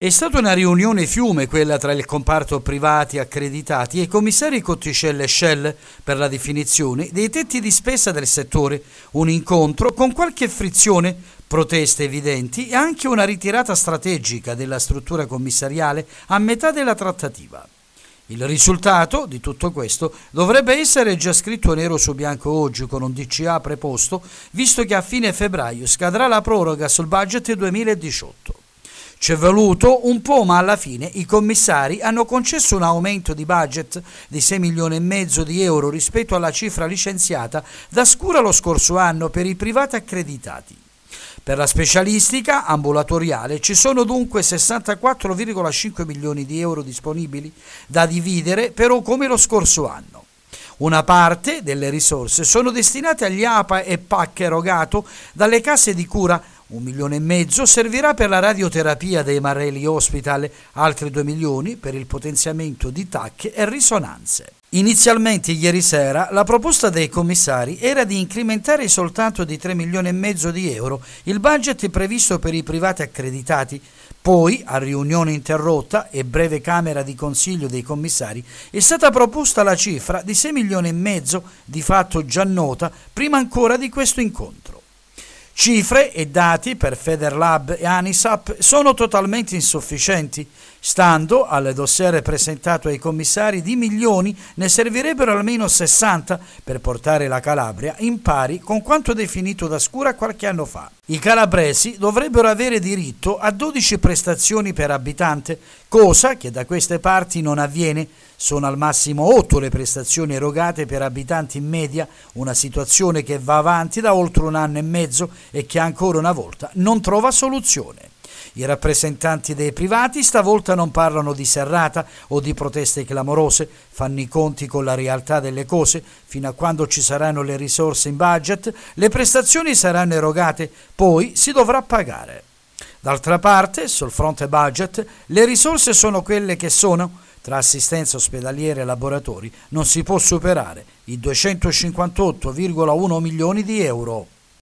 È stata una riunione fiume quella tra il comparto privati accreditati e i commissari Cotticelle e Shell per la definizione dei tetti di spesa del settore, un incontro con qualche frizione, proteste evidenti e anche una ritirata strategica della struttura commissariale a metà della trattativa. Il risultato di tutto questo dovrebbe essere già scritto nero su bianco oggi con un DCA preposto, visto che a fine febbraio scadrà la proroga sul budget 2018. C'è voluto un po', ma alla fine i commissari hanno concesso un aumento di budget di 6 milioni e mezzo di euro rispetto alla cifra licenziata da Scura lo scorso anno per i privati accreditati. Per la specialistica ambulatoriale ci sono dunque 64,5 milioni di euro disponibili da dividere però come lo scorso anno. Una parte delle risorse sono destinate agli APA e PAC erogato dalle casse di cura un milione e mezzo, servirà per la radioterapia dei Marelli Hospital, altri 2 milioni per il potenziamento di tacche e risonanze. Inizialmente ieri sera la proposta dei commissari era di incrementare soltanto di 3 milioni e mezzo di euro il budget previsto per i privati accreditati, poi a riunione interrotta e breve Camera di Consiglio dei commissari è stata proposta la cifra di 6 milioni e mezzo, di fatto già nota, prima ancora di questo incontro. Cifre e dati per Federlab e Anisap sono totalmente insufficienti Stando al dossier presentato ai commissari, di milioni ne servirebbero almeno 60 per portare la Calabria in pari con quanto definito da Scura qualche anno fa. I calabresi dovrebbero avere diritto a 12 prestazioni per abitante, cosa che da queste parti non avviene. Sono al massimo 8 le prestazioni erogate per abitante in media, una situazione che va avanti da oltre un anno e mezzo e che ancora una volta non trova soluzione. I rappresentanti dei privati stavolta non parlano di serrata o di proteste clamorose, fanno i conti con la realtà delle cose, fino a quando ci saranno le risorse in budget, le prestazioni saranno erogate, poi si dovrà pagare. D'altra parte, sul fronte budget, le risorse sono quelle che sono. Tra assistenza ospedaliere e laboratori non si può superare i 258,1 milioni di euro.